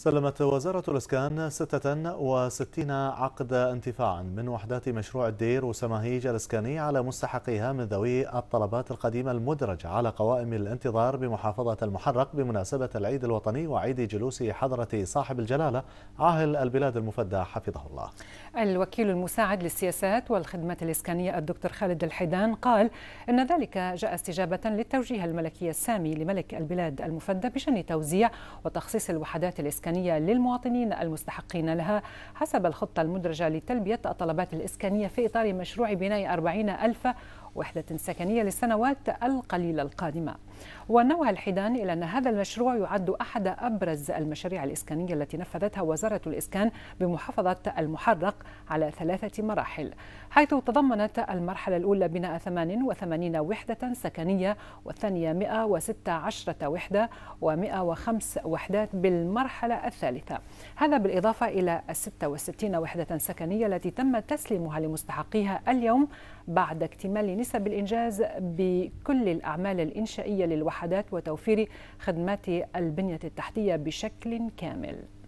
سلمت وزارة الإسكان 66 عقد انتفاعا من وحدات مشروع الدير وسماهيج الإسكاني على مستحقيها من ذوي الطلبات القديمة المدرجة على قوائم الانتظار بمحافظة المحرق بمناسبة العيد الوطني وعيد جلوس حضرة صاحب الجلالة عاهل البلاد المفدى حفظه الله الوكيل المساعد للسياسات والخدمات الإسكانية الدكتور خالد الحيدان قال إن ذلك جاء استجابة للتوجيه الملكي السامي لملك البلاد المفدى بشأن توزيع وتخصيص الوحدات الإسكانية الإسكانية للمواطنين المستحقين لها حسب الخطة المدرجة لتلبية الطلبات الإسكانية في إطار مشروع بناء 40 ألف وحدة سكنية للسنوات القليلة القادمة ونوه الحيدان إلى أن هذا المشروع يعد أحد أبرز المشاريع الإسكانية التي نفذتها وزارة الإسكان بمحافظة المحرق على ثلاثة مراحل حيث تضمنت المرحلة الأولى بناء 88 وحدة سكنية والثانية 116 وحدة و105 وحدات بالمرحلة الثالثة هذا بالإضافة إلى 66 وحدة سكنية التي تم تسليمها لمستحقيها اليوم بعد اكتمال نسب الإنجاز بكل الأعمال الإنشائية للوحدات وتوفير خدمات البنية التحتية بشكل كامل